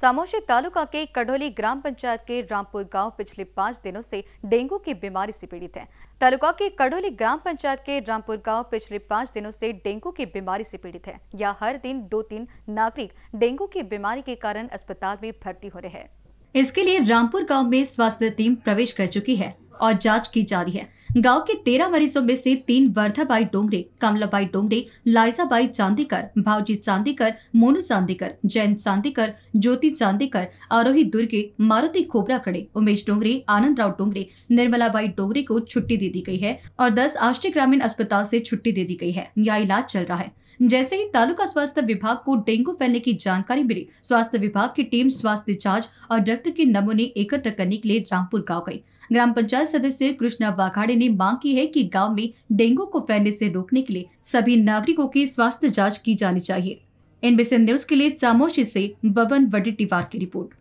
सामोशी तालुका के कढोली ग्राम पंचायत के रामपुर गांव पिछले पांच दिनों से डेंगू की बीमारी से पीड़ित है तालुका के कढोली ग्राम पंचायत के रामपुर गांव पिछले पाँच दिनों से डेंगू की बीमारी से पीड़ित है यहाँ हर दिन दो तीन नागरिक डेंगू की बीमारी के कारण अस्पताल में भर्ती हो रहे हैं इसके लिए रामपुर गाँव में स्वास्थ्य टीम प्रवेश कर चुकी है और जाँच की जा रही है गांव के तेरह मरीजों में से तीन वर्धाबाई डोंगरे कमलाबाई डोंगरे लाइजाबाई चांदीकर भावजी चांदीकर मोनू चांदीकर जैन चांदीकर ज्योति चांदीकर आरोही दुर्गे मारुति खोबरा खड़े उमेश डोंगरे आनंद राव डोंगरे निर्मलाबाई डोंगरे को छुट्टी दे दी गई है और दस आष्टी ग्रामीण अस्पताल से छुट्टी दे दी गई है यह इलाज चल रहा है जैसे ही तालुका स्वास्थ्य विभाग को डेंगू फैलने की जानकारी मिली स्वास्थ्य विभाग की टीम स्वास्थ्य जांच और रक्त के नमूने एकत्र करने के लिए रामपुर गाँव गयी ग्राम पंचायत सदस्य कृष्णा वाघाड़े ने मांग की है कि गांव में डेंगू को फैलने से रोकने के लिए सभी नागरिकों की स्वास्थ्य जांच की जानी चाहिए एनबीसी न्यूज के लिए चामोशी से बबन वडीटीवार की रिपोर्ट